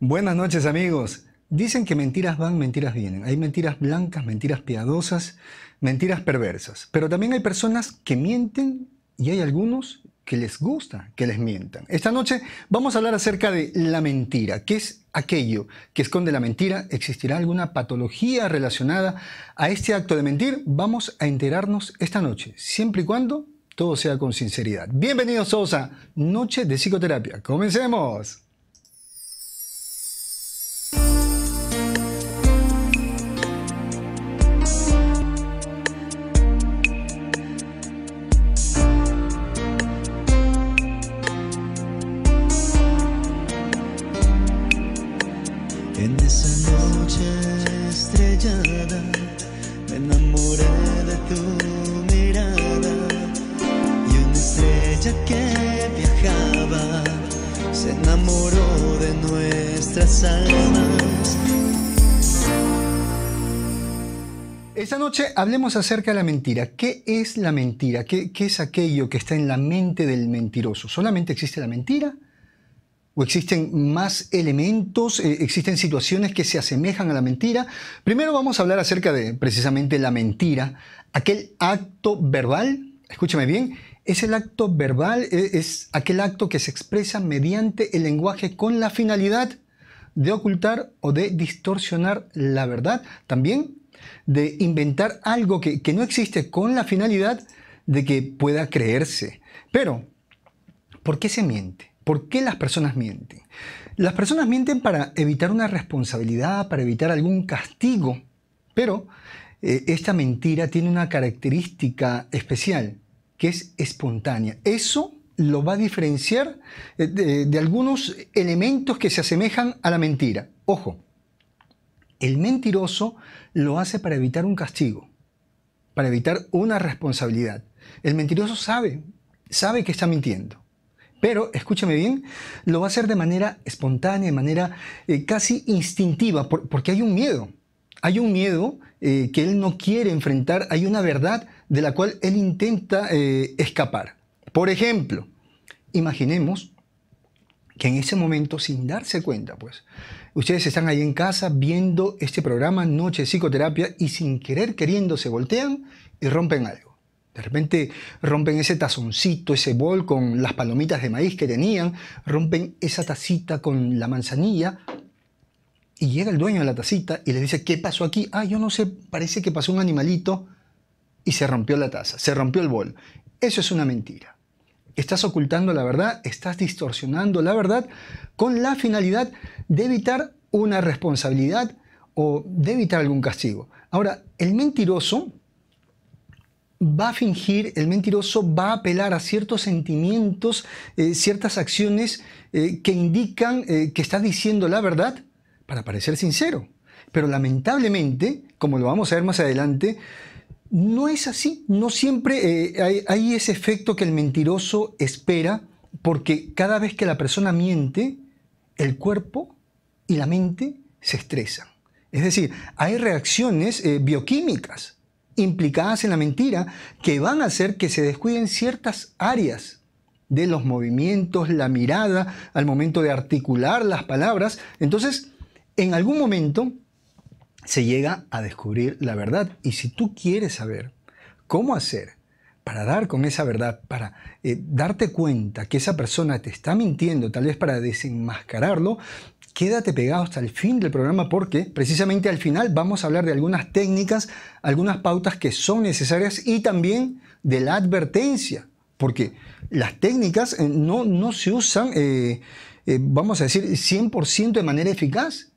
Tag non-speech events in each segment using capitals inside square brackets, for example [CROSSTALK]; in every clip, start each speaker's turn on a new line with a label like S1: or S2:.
S1: Buenas noches amigos. Dicen que mentiras van, mentiras vienen. Hay mentiras blancas, mentiras piadosas, mentiras perversas. Pero también hay personas que mienten y hay algunos que les gusta que les mientan. Esta noche vamos a hablar acerca de la mentira. ¿Qué es aquello que esconde la mentira? ¿Existirá alguna patología relacionada a este acto de mentir? Vamos a enterarnos esta noche, siempre y cuando todo sea con sinceridad. Bienvenidos todos a Noche de Psicoterapia. Comencemos. noche hablemos acerca de la mentira. ¿Qué es la mentira? ¿Qué, ¿Qué, es aquello que está en la mente del mentiroso? ¿Solamente existe la mentira? ¿O existen más elementos? Eh, ¿Existen situaciones que se asemejan a la mentira? Primero vamos a hablar acerca de precisamente la mentira. Aquel acto verbal, escúchame bien, es el acto verbal, e, es aquel acto que se expresa mediante el lenguaje con la finalidad de ocultar o de distorsionar la verdad. También de inventar algo que, no existe con la finalidad de que pueda creerse. Pero, ¿por qué se miente? ¿Por qué las personas mienten? Las personas mienten para evitar una responsabilidad, para evitar algún castigo, pero eh, esta mentira tiene una característica especial, que es espontánea. Eso lo va a diferenciar eh, de algunos elementos que se asemejan a la mentira. Ojo, el mentiroso lo hace para evitar un castigo, para evitar una responsabilidad. El mentiroso sabe, sabe que está mintiendo. Pero, escúchame bien, lo va a hacer de manera espontánea, de manera eh, casi instintiva, porque hay un miedo. Hay un miedo eh, que él no quiere enfrentar, hay una verdad de la cual él intenta eh, escapar. Por ejemplo, imaginemos que en ese momento, sin darse cuenta, pues, Ustedes están ahí en casa viendo este programa Noche de Psicoterapia y sin querer queriendo se voltean y rompen algo. De repente rompen ese tazoncito, ese bol con las palomitas de maíz que tenían, rompen esa tacita con la manzanilla y llega el dueño de la tacita y le dice, ¿qué pasó aquí? Ah, yo no sé, parece que pasó un animalito y se rompió la taza, se rompió el bol. Eso es una mentira. Estás ocultando la verdad, estás distorsionando la verdad con la finalidad de evitar una responsabilidad o de evitar algún castigo. Ahora, el mentiroso va a fingir, el mentiroso va a apelar a ciertos sentimientos, eh, ciertas acciones eh, que indican eh, que estás diciendo la verdad para parecer sincero. Pero lamentablemente, como lo vamos a ver más adelante, no es así, no siempre eh, hay, ese efecto que el mentiroso espera, porque cada vez que la persona miente, el cuerpo y la mente se estresan. Es decir, hay reacciones eh, bioquímicas implicadas en la mentira que van a hacer que se descuiden ciertas áreas de los movimientos, la mirada, al momento de articular las palabras. Entonces, en algún momento se llega a descubrir la verdad. Y si tú quieres saber cómo hacer para dar con esa verdad, para eh, darte cuenta que esa persona te está mintiendo, tal vez para desenmascararlo, quédate pegado hasta el fin del programa porque precisamente al final vamos a hablar de algunas técnicas, algunas pautas que son necesarias y también de la advertencia, porque las técnicas eh, no, no se usan, eh, vamos a decir, 100% de manera eficaz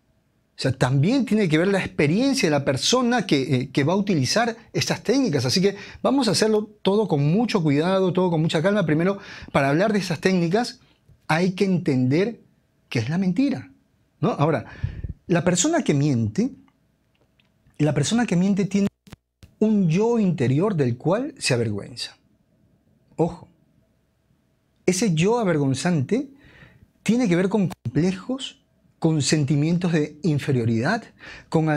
S1: también tiene que ver la experiencia de la persona eh, que, va a utilizar estas técnicas. Así que vamos a hacerlo todo con mucho cuidado, todo con mucha calma. Primero, para hablar de esas técnicas hay que entender qué es la mentira. ¿no? Ahora, la persona que miente, la persona que miente tiene un yo interior del cual se avergüenza. Ojo, ese yo avergonzante tiene que ver con complejos con sentimientos de inferioridad, con,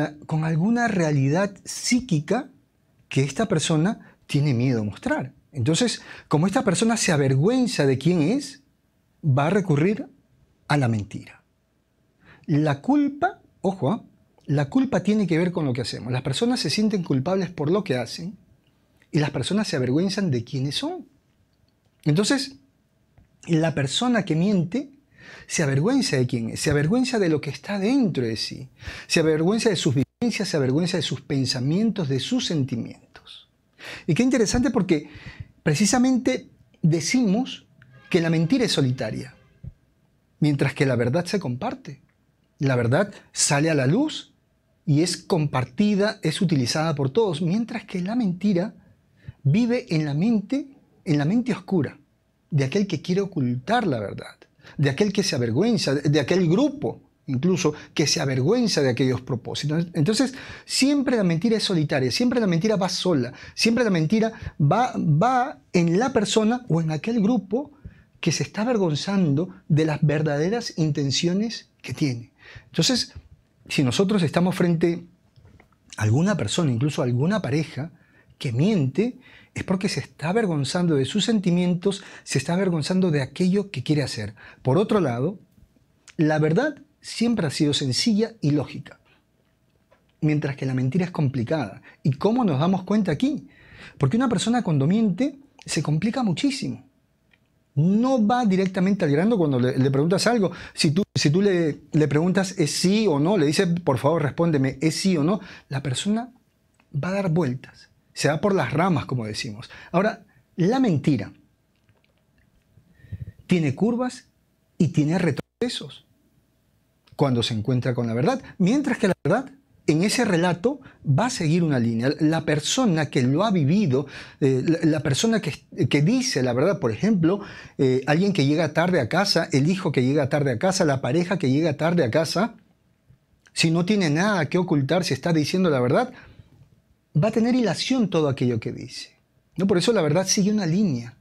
S1: alguna realidad psíquica que esta persona tiene miedo a mostrar. Entonces, como esta persona se avergüenza de quién es, va a recurrir a la mentira. La culpa, ojo, ¿ah? la culpa tiene que ver con lo que hacemos. Las personas se sienten culpables por lo que hacen y las personas se avergüenzan de quiénes son. Entonces, la persona que miente se avergüenza de quién es, se avergüenza de lo que está dentro de sí, se avergüenza de sus vivencias, se avergüenza de sus pensamientos, de sus sentimientos. Y qué interesante porque precisamente decimos que la mentira es solitaria, mientras que la verdad se comparte. La verdad sale a la luz y es compartida, es utilizada por todos, mientras que la mentira vive en la mente, en la mente oscura de aquel que quiere ocultar la verdad de aquel que se avergüenza, de aquel grupo incluso que se avergüenza de aquellos propósitos. Entonces, siempre la mentira es solitaria, siempre la mentira va sola, siempre la mentira va, va en la persona o en aquel grupo que se está avergonzando de las verdaderas intenciones que tiene. Entonces, si nosotros estamos frente a alguna persona, incluso a alguna pareja que miente, es porque se está avergonzando de sus sentimientos, se está avergonzando de aquello que quiere hacer. Por otro lado, la verdad siempre ha sido sencilla y lógica, mientras que la mentira es complicada. ¿Y cómo nos damos cuenta aquí? Porque una persona cuando miente se complica muchísimo. No va directamente al grano cuando le, preguntas algo. Si tú, le, preguntas es sí o no, le dice por favor, respóndeme, es sí o no, la persona va a dar vueltas se va por las ramas, como decimos. Ahora, la mentira tiene curvas y tiene retrocesos cuando se encuentra con la verdad, mientras que la verdad en ese relato va a seguir una línea. La persona que lo ha vivido, eh, la, persona que, dice la verdad, por ejemplo, eh, alguien que llega tarde a casa, el hijo que llega tarde a casa, la pareja que llega tarde a casa, si no tiene nada que ocultar, si está diciendo la verdad, va a tener hilación todo aquello que dice. ¿no? Por eso la verdad sigue una línea,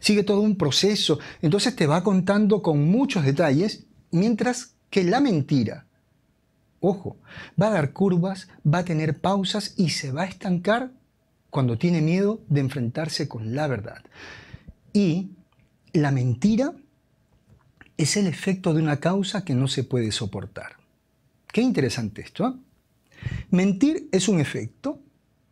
S1: sigue todo un proceso. Entonces te va contando con muchos detalles, mientras que la mentira, ojo, va a dar curvas, va a tener pausas y se va a estancar cuando tiene miedo de enfrentarse con la verdad. Y la mentira es el efecto de una causa que no se puede soportar. Qué interesante esto. ¿eh? Mentir es un efecto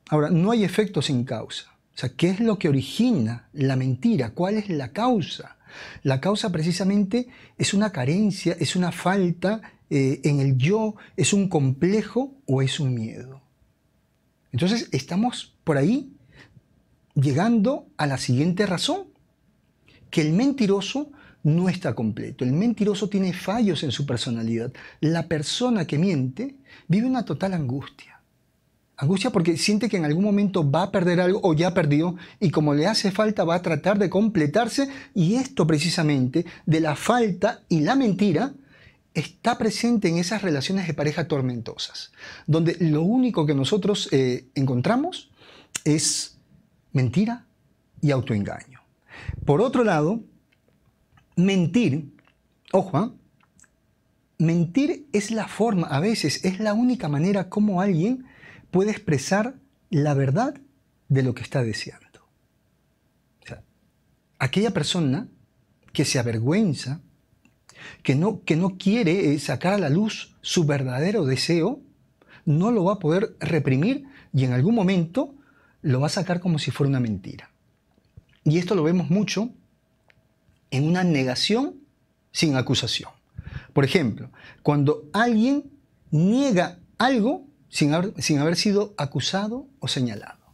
S1: Ahora, no hay efecto sin causa. O sea, ¿qué es lo que origina la mentira? ¿Cuál es la causa? La causa precisamente es una carencia, es una falta eh, en el yo, es un complejo o es un miedo. Entonces estamos por ahí llegando a la siguiente razón, que el mentiroso no está completo, el mentiroso tiene fallos en su personalidad. La persona que miente vive una total angustia Angustia porque siente que en algún momento va a perder algo o ya perdió y como le hace falta va a tratar de completarse y esto precisamente de la falta y la mentira está presente en esas relaciones de pareja tormentosas, donde lo único que nosotros eh, encontramos es mentira y autoengaño. Por otro lado, mentir, ojo, ¿ah? mentir es la forma, a veces es la única manera como alguien puede expresar la verdad de lo que está deseando. aquella persona que se avergüenza, que no, que no quiere eh, sacar a la luz su verdadero deseo, no lo va a poder reprimir y en algún momento lo va a sacar como si fuera una mentira. Y esto lo vemos mucho en una negación sin acusación. Por ejemplo, cuando alguien niega algo sin haber, sido acusado o señalado.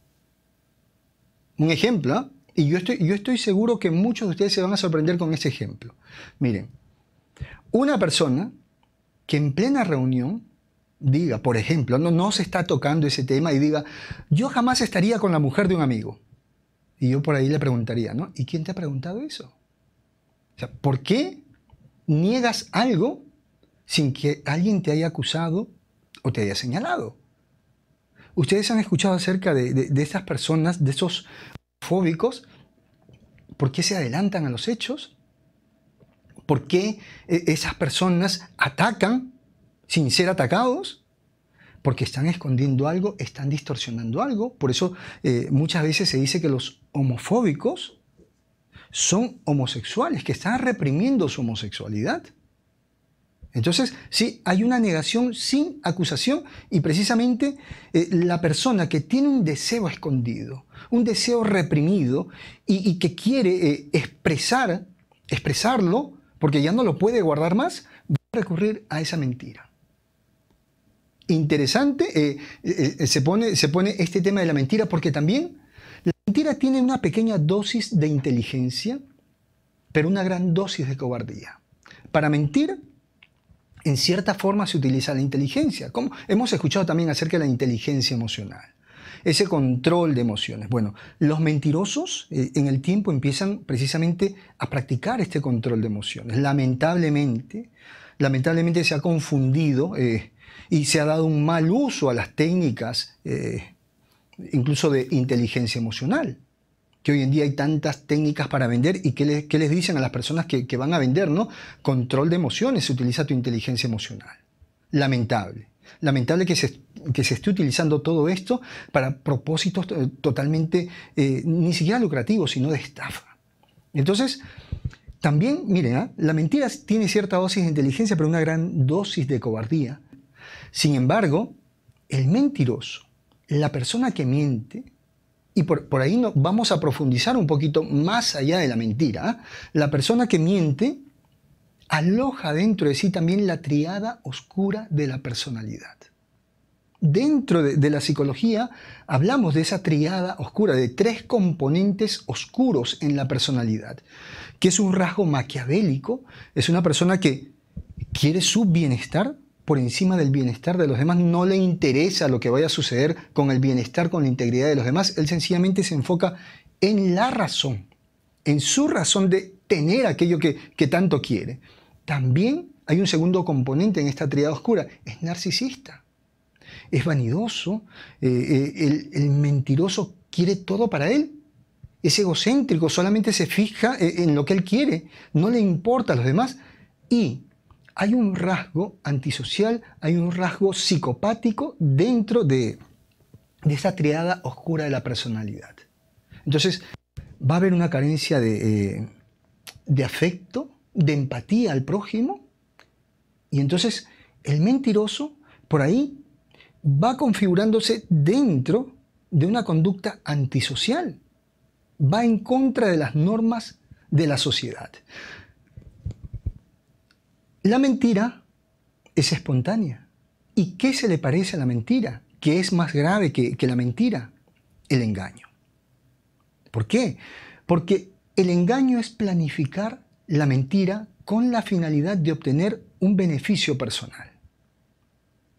S1: Un ejemplo, ¿eh? y yo estoy, yo estoy seguro que muchos de ustedes se van a sorprender con ese ejemplo. Miren, una persona que en plena reunión diga, por ejemplo, no, no se está tocando ese tema y diga, yo jamás estaría con la mujer de un amigo. Y yo por ahí le preguntaría, ¿no? ¿Y quién te ha preguntado eso? O sea, ¿por qué niegas algo sin que alguien te haya acusado o te haya señalado. Ustedes han escuchado acerca de, de, estas personas, de esos fóbicos, ¿por qué se adelantan a los hechos? ¿Por qué eh, esas personas atacan sin ser atacados? Porque están escondiendo algo, están distorsionando algo. Por eso eh, muchas veces se dice que los homofóbicos son homosexuales, que están reprimiendo su homosexualidad. Entonces, sí, hay una negación sin acusación y precisamente eh, la persona que tiene un deseo escondido, un deseo reprimido y, que quiere eh, expresar, expresarlo, porque ya no lo puede guardar más, va a recurrir a esa mentira. Interesante, eh, se, pone, se pone este tema de la mentira porque también la mentira tiene una pequeña dosis de inteligencia, pero una gran dosis de cobardía. Para mentir en cierta forma se utiliza la inteligencia. Hemos escuchado también acerca de la inteligencia emocional, ese control de emociones. Bueno, los mentirosos eh, en el tiempo empiezan precisamente a practicar este control de emociones. Lamentablemente, lamentablemente se ha confundido eh, y se ha dado un mal uso a las técnicas, eh, incluso de inteligencia emocional que hoy en día hay tantas técnicas para vender y qué, les dicen a las personas que, van a vender, ¿no? Control de emociones, se utiliza tu inteligencia emocional. Lamentable. Lamentable que se, que se esté utilizando todo esto para propósitos eh, totalmente, eh, ni siquiera lucrativos, sino de estafa. Entonces, también, miren, ¿ah? la mentira tiene cierta dosis de inteligencia, pero una gran dosis de cobardía. Sin embargo, el mentiroso, la persona que miente, y por, ahí no, vamos a profundizar un poquito más allá de la mentira. ¿ah? La persona que miente aloja dentro de sí también la triada oscura de la personalidad. Dentro de, la psicología hablamos de esa triada oscura, de tres componentes oscuros en la personalidad, que es un rasgo maquiavélico, es una persona que quiere su bienestar, por encima del bienestar de los demás, no le interesa lo que vaya a suceder con el bienestar, con la integridad de los demás, él sencillamente se enfoca en la razón, en su razón de tener aquello que, tanto quiere. También hay un segundo componente en esta triada oscura, es narcisista, es vanidoso, eh, eh, el, el mentiroso quiere todo para él, es egocéntrico, solamente se fija eh, en lo que él quiere, no le importa a los demás y hay un rasgo antisocial, hay un rasgo psicopático dentro de, esa triada oscura de la personalidad. Entonces, va a haber una carencia eh, de afecto, de empatía al prójimo, y entonces el mentiroso, por ahí, va configurándose dentro de una conducta antisocial, va en contra de las normas de la sociedad. La mentira es espontánea. ¿Y qué se le parece a la mentira? ¿Qué es más grave que, la mentira? El engaño. ¿Por qué? Porque el engaño es planificar la mentira con la finalidad de obtener un beneficio personal.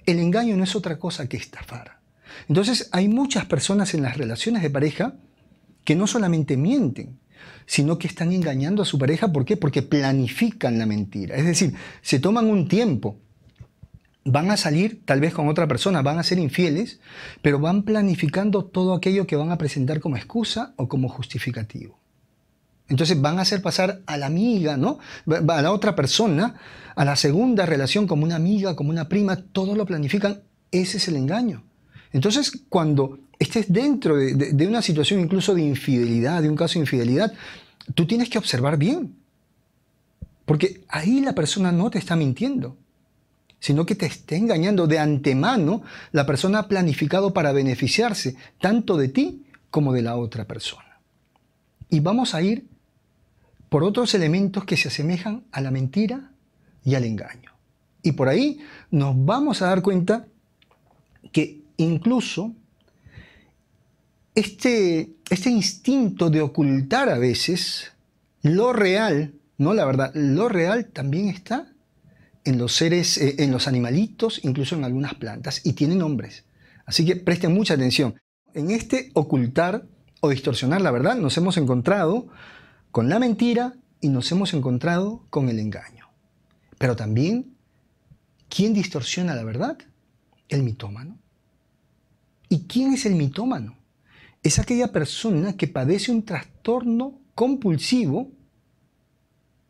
S1: El engaño no es otra cosa que estafar. Entonces hay muchas personas en las relaciones de pareja que no solamente mienten, sino que están engañando a su pareja. ¿Por qué? Porque planifican la mentira. Es decir, se toman un tiempo. Van a salir tal vez con otra persona, van a ser infieles, pero van planificando todo aquello que van a presentar como excusa o como justificativo. Entonces van a hacer pasar a la amiga, ¿no? A la otra persona, a la segunda relación como una amiga, como una prima, todo lo planifican. Ese es el engaño. Entonces, cuando estés dentro de, una situación incluso de infidelidad, de un caso de infidelidad, tú tienes que observar bien. Porque ahí la persona no te está mintiendo, sino que te está engañando de antemano. La persona ha planificado para beneficiarse tanto de ti como de la otra persona. Y vamos a ir por otros elementos que se asemejan a la mentira y al engaño. Y por ahí nos vamos a dar cuenta que incluso este, este, instinto de ocultar a veces lo real, no la verdad, lo real también está en los seres, eh, en los animalitos, incluso en algunas plantas, y tiene nombres. Así que presten mucha atención. En este ocultar o distorsionar la verdad nos hemos encontrado con la mentira y nos hemos encontrado con el engaño. Pero también, ¿quién distorsiona la verdad? El mitómano. ¿Y quién es el mitómano? es aquella persona que padece un trastorno compulsivo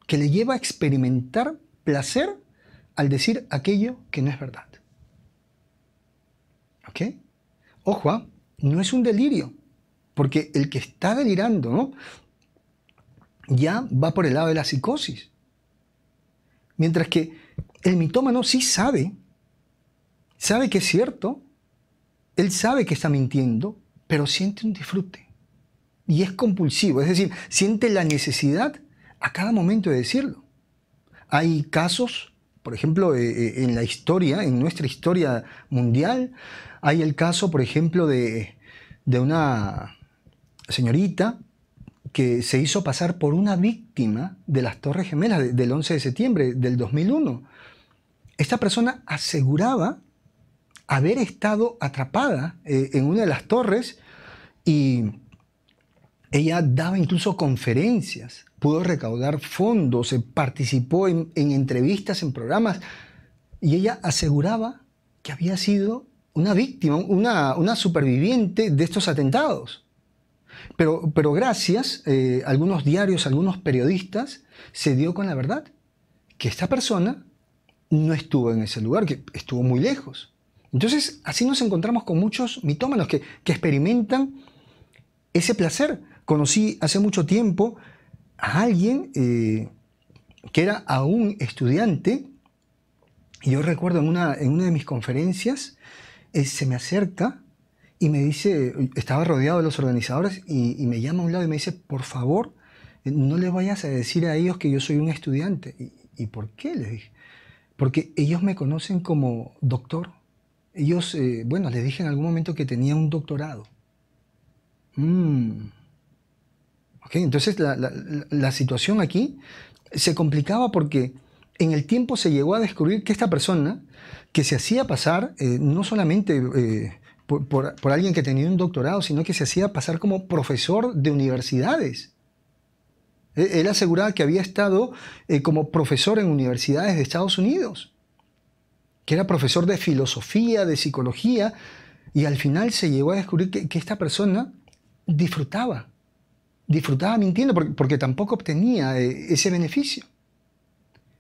S1: que le lleva a experimentar placer al decir aquello que no es verdad. ¿Ok? Ojo, ¿ah? no es un delirio, porque el que está delirando ¿no? ya va por el lado de la psicosis. Mientras que el mitómano sí sabe, sabe que es cierto, él sabe que está mintiendo, pero siente un disfrute. Y es compulsivo, es decir, siente la necesidad a cada momento de decirlo. Hay casos, por ejemplo, eh, eh, en la historia, en nuestra historia mundial, hay el caso, por ejemplo, de, una señorita que se hizo pasar por una víctima de las Torres Gemelas del 11 de septiembre del 2001. Esta persona aseguraba haber estado atrapada eh, en una de las torres y ella daba incluso conferencias, pudo recaudar fondos, eh, participó en, entrevistas, en programas, y ella aseguraba que había sido una víctima, una, una superviviente de estos atentados. Pero, pero gracias, a eh, algunos diarios, a algunos periodistas, se dio con la verdad, que esta persona no estuvo en ese lugar, que estuvo muy lejos. Entonces, así nos encontramos con muchos mitómanos que, experimentan ese placer. Conocí hace mucho tiempo a alguien eh, que era aún estudiante, y yo recuerdo en una, de mis conferencias, eh, se me acerca y me dice, estaba rodeado de los organizadores, y, me llama a un lado y me dice, por favor, eh, no les vayas a decir a ellos que yo soy un estudiante. ¿Y, y por qué? Les dije. Porque ellos me conocen como doctor ellos, eh, bueno, les dije en algún momento que tenía un doctorado. Mm. entonces la, situación aquí se complicaba porque en el tiempo se llegó a descubrir que esta persona, que se hacía pasar eh, no solamente eh, por, alguien que tenía un doctorado, sino que se hacía pasar como profesor de universidades. E, él aseguraba que había estado como profesor en universidades de Estados Unidos que era profesor de filosofía, de psicología, y al final se llegó a descubrir que, esta persona disfrutaba, disfrutaba mintiendo porque, porque tampoco obtenía eh, ese beneficio.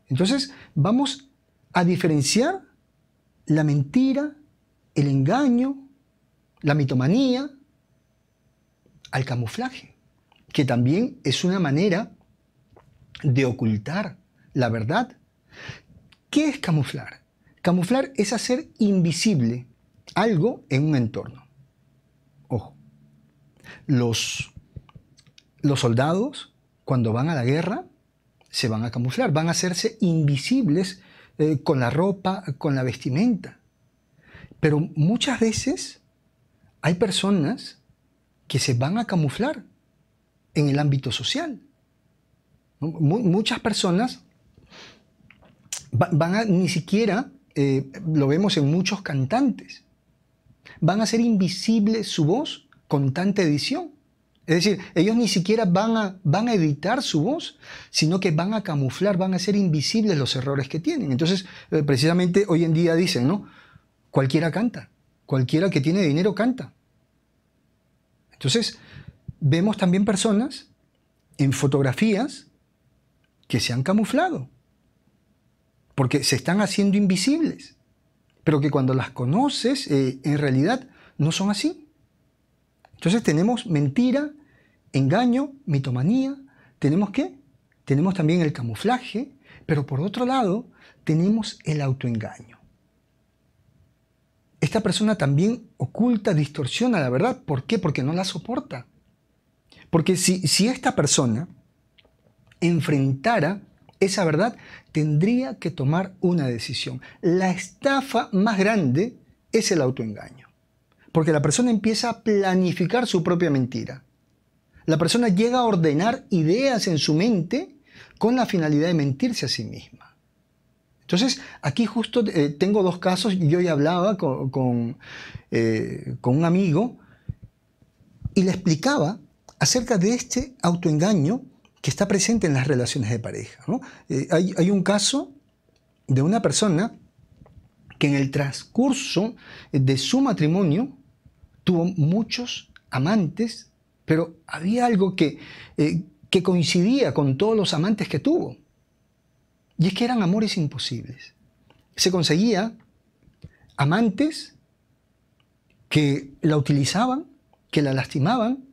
S1: Entonces vamos a diferenciar la mentira, el engaño, la mitomanía, al camuflaje, que también es una manera de ocultar la verdad. ¿Qué es camuflar? Camuflar es hacer invisible algo en un entorno. Ojo, los, los soldados cuando van a la guerra se van a camuflar, van a hacerse invisibles eh, con la ropa, con la vestimenta. Pero muchas veces hay personas que se van a camuflar en el ámbito social. Muchas personas van a ni siquiera eh, lo vemos en muchos cantantes. Van a ser invisible su voz con tanta edición. Es decir, ellos ni siquiera van a, van a editar su voz, sino que van a camuflar, van a ser invisibles los errores que tienen. Entonces, eh, precisamente hoy en día dicen, ¿no? Cualquiera canta, cualquiera que tiene dinero canta. Entonces, vemos también personas en fotografías que se han camuflado porque se están haciendo invisibles, pero que cuando las conoces, eh, en realidad no son así. Entonces tenemos mentira, engaño, mitomanía, tenemos qué? Tenemos también el camuflaje, pero por otro lado tenemos el autoengaño. Esta persona también oculta, distorsiona la verdad. ¿Por qué? Porque no la soporta. Porque si, si esta persona enfrentara esa verdad, tendría que tomar una decisión. La estafa más grande es el autoengaño, porque la persona empieza a planificar su propia mentira. La persona llega a ordenar ideas en su mente con la finalidad de mentirse a sí misma. Entonces, aquí justo eh, tengo dos casos, yo ya hablaba con, eh, con, un amigo y le explicaba acerca de este autoengaño que está presente en las relaciones de pareja. Eh, hay, un caso de una persona que en el transcurso de su matrimonio tuvo muchos amantes, pero había algo que, eh, que coincidía con todos los amantes que tuvo. Y es que eran amores imposibles. Se conseguía amantes que la utilizaban, que la lastimaban,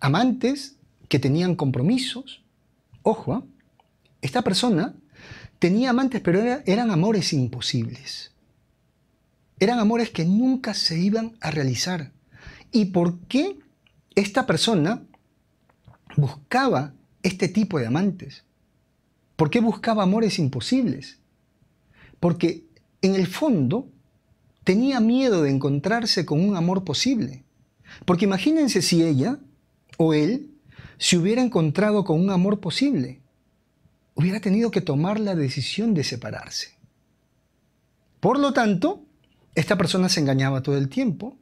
S1: amantes que tenían compromisos. Ojo, ¿eh? esta persona tenía amantes, pero eran amores imposibles. Eran amores que nunca se iban a realizar. ¿Y por qué esta persona buscaba este tipo de amantes? ¿Por qué buscaba amores imposibles? Porque en el fondo tenía miedo de encontrarse con un amor posible. Porque imagínense si ella o él si hubiera encontrado con un amor posible, hubiera tenido que tomar la decisión de separarse. Por lo tanto, esta persona se engañaba todo el tiempo,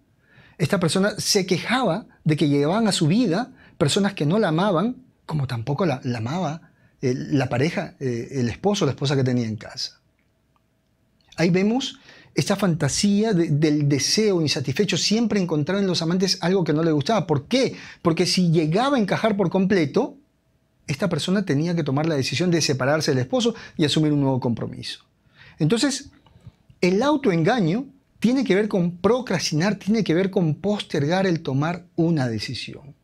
S1: esta persona se quejaba de que llevaban a su vida personas que no la amaban, como tampoco la, amaba eh, la pareja, eh, el esposo o la esposa que tenía en casa. Ahí vemos esta fantasía del deseo insatisfecho, siempre encontrar en los amantes algo que no le gustaba. ¿Por qué? Porque si llegaba a encajar por completo, esta persona tenía que tomar la decisión de separarse del esposo y asumir un nuevo compromiso. Entonces, el autoengaño tiene que ver con procrastinar, tiene que ver con postergar el tomar una decisión.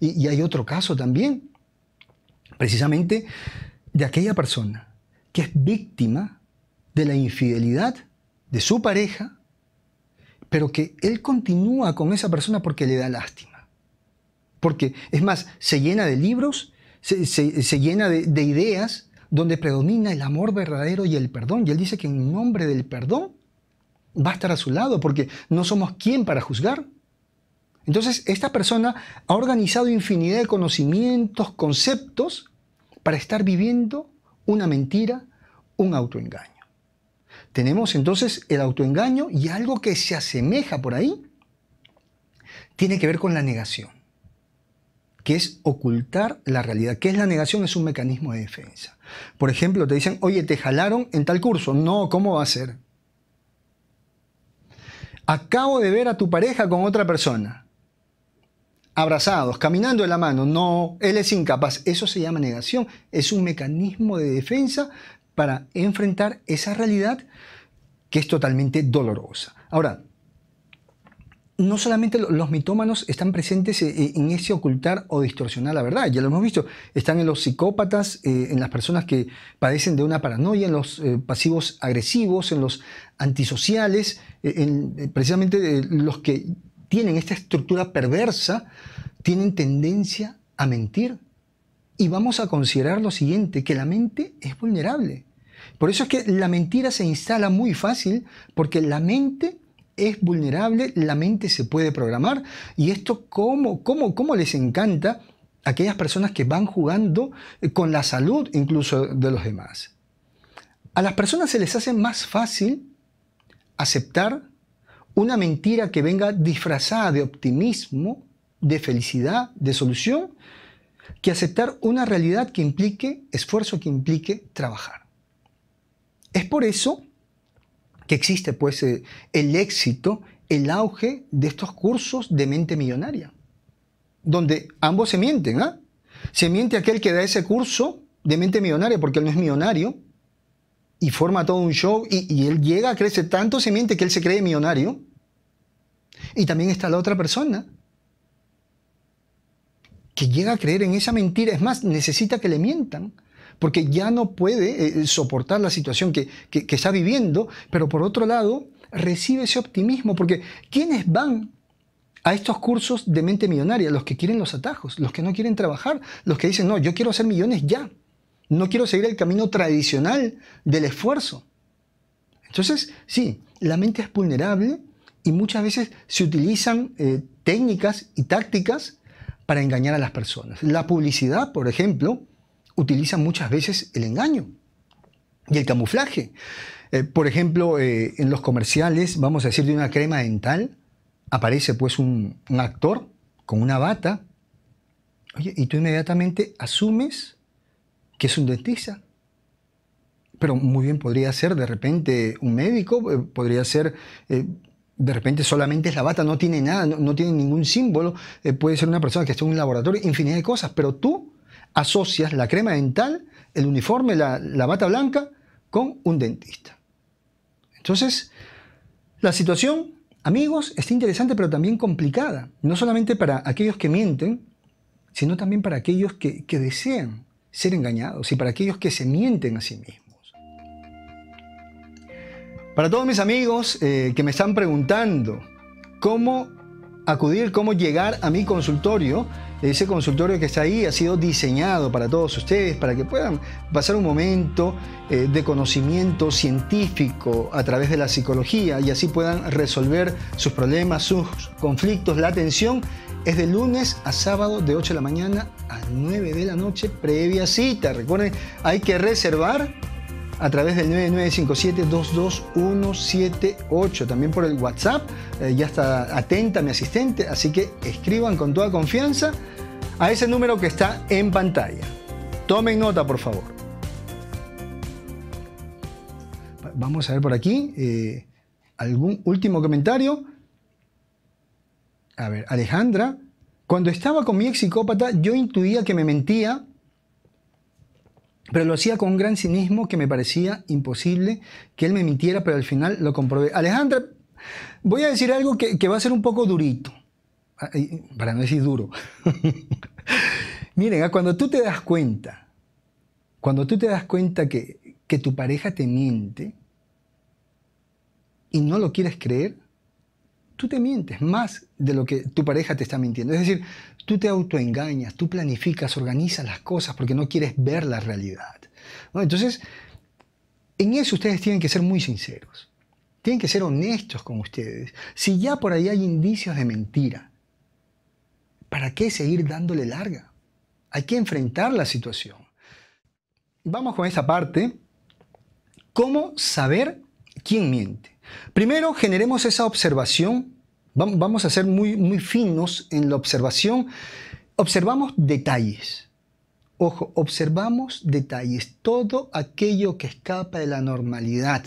S1: y hay otro caso también, precisamente de aquella persona que es víctima de la infidelidad de su pareja, pero que él continúa con esa persona porque le da lástima. Porque, es más, se llena de libros, se, llena de, de ideas donde predomina el amor verdadero y el perdón. Y él dice que en nombre del perdón va a estar a su lado, porque no somos quien para juzgar. Entonces, esta persona ha organizado infinidad de conocimientos, conceptos, para estar viviendo una mentira, un autoengaño. Tenemos entonces el autoengaño y algo que se asemeja por ahí tiene que ver con la negación, que es ocultar la realidad. ¿Qué es la negación? Es un mecanismo de defensa. Por ejemplo, te dicen, oye, te jalaron en tal curso. No, ¿cómo va a ser? Acabo de ver a tu pareja con otra persona abrazados, caminando de la mano. No, él es incapaz. Eso se llama negación. Es un mecanismo de defensa para enfrentar esa realidad que es totalmente dolorosa. Ahora, no solamente los mitómanos están presentes eh, eh, en ese ocultar o distorsionar la verdad, ya lo hemos visto, están en los psicópatas, eh, en las personas que padecen de una paranoia, en los pasivos agresivos, en los antisociales, en precisamente los que tienen esta estructura perversa, tienen tendencia a mentir. Y vamos a considerar lo siguiente, que la mente es vulnerable. Por eso es que la mentira se instala muy fácil, porque la mente es vulnerable, la mente se puede programar, y esto cómo, cómo, cómo les encanta a aquellas personas que van jugando eh, con la salud incluso de los demás. A las personas se les hace más fácil aceptar una mentira que venga disfrazada de optimismo, de felicidad, de solución, que aceptar una realidad que implique esfuerzo, que implique trabajar. Es por eso que existe pues eh, el éxito, el auge de estos cursos de mente millonaria, donde ambos se mienten. ¿ah? Se miente aquel que da ese curso de mente millonaria porque él no es millonario y forma todo un show y, él llega, crece tanto, se miente que él se cree millonario. Y también está la otra persona que llega a creer en esa mentira. Es más, necesita que le mientan porque ya no puede eh, eh, soportar la situación que, está viviendo, pero por otro lado recibe ese optimismo, porque ¿quiénes van a estos cursos de mente millonaria? Los que quieren los atajos, los que no quieren trabajar, los que dicen, no, yo quiero hacer millones ya, no quiero seguir el camino tradicional del esfuerzo. Entonces, sí, la mente es vulnerable y muchas veces se utilizan eh, técnicas y tácticas para engañar a las personas. La publicidad, por ejemplo, utilizan muchas veces el engaño y el camuflaje. Eh, por ejemplo, eh, en los comerciales, vamos a decir, de una crema dental, aparece pues un, actor con una bata, oye, y tú inmediatamente asumes que es un dentista. Pero muy bien podría ser de repente un médico, eh, podría ser de repente solamente es la bata, no tiene nada, no, tiene ningún símbolo, puede ser una persona que está en un laboratorio, infinidad de cosas, pero tú asocias la crema dental, el uniforme, la, bata blanca con un dentista. Entonces, la situación, amigos, está interesante pero también complicada. No solamente para aquellos que mienten, sino también para aquellos que, desean ser engañados y para aquellos que se mienten a sí mismos. Para todos mis amigos eh, que me están preguntando cómo acudir, cómo llegar a mi consultorio, ese consultorio que está ahí ha sido diseñado para todos ustedes, para que puedan pasar un momento eh, de conocimiento científico a través de la psicología y así puedan resolver sus problemas, sus conflictos. La atención es de lunes a sábado de 8 de la mañana a 9 de la noche previa cita. Recuerden, hay que reservar a través del 9957-22178, también por el WhatsApp. Eh, ya está atenta mi asistente, así que escriban con toda confianza a ese número que está en pantalla. Tomen nota, por favor. Vamos a ver por aquí. Eh, ¿Algún último comentario? A ver, Alejandra. Cuando estaba con mi ex psicópata, yo intuía que me mentía pero lo hacía con un gran cinismo que me parecía imposible que él me mintiera, pero al final lo comprobé. Alejandra, voy a decir algo que, va a ser un poco durito, ah, para no decir duro. [LAUGHS] Miren, ah, cuando tú te das cuenta, cuando tú te das cuenta que tu pareja te miente y no lo quieres creer, tú te mientes más de lo que tu pareja te está mintiendo. Es decir, tú te autoengañas, tú planificas, organizas las cosas porque no quieres ver la realidad. Entonces, en eso ustedes tienen que ser muy sinceros. Tienen que ser honestos con ustedes. Si ya por ahí hay indicios de mentira, ¿para qué seguir dándole larga? Hay que enfrentar la situación. Vamos con esta parte. ¿Cómo saber quién miente? Primero, generemos esa observación. Vamos a ser muy, muy finos en la observación. Observamos detalles. Ojo, observamos detalles. Todo aquello que escapa de la normalidad.